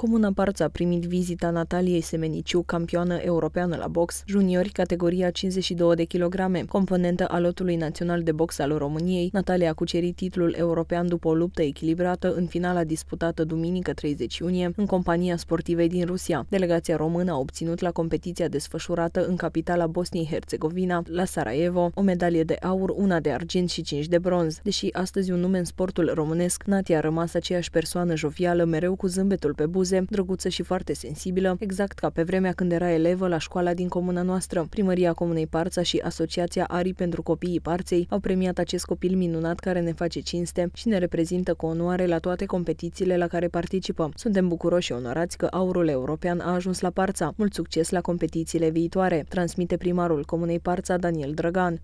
Comuna Parța a primit vizita Nataliei Semeniciu, campioană europeană la box, juniori, categoria 52 de kilograme. Componentă a lotului național de box al României, Natalia a cucerit titlul european după o luptă echilibrată în finala disputată duminică 30 iunie în compania sportivei din Rusia. Delegația română a obținut la competiția desfășurată în capitala Bosniei-Herzegovina, la Sarajevo, o medalie de aur, una de argint și cinci de bronz. Deși astăzi un nume în sportul românesc, Natia a rămas aceeași persoană jovială, mereu cu zâmbetul pe buze, buze, drăguță și foarte sensibilă, exact ca pe vremea când era elevă la școala din comuna noastră. Primăria Comunei Parța și Asociația Arii pentru Copiii Parței au premiat acest copil minunat care ne face cinste și ne reprezintă cu onoare la toate competițiile la care participăm. Suntem bucuroși și onorați că aurul european a ajuns la Parța. Mult succes la competițiile viitoare, transmite primarul Comunei Parța Daniel Drăgan.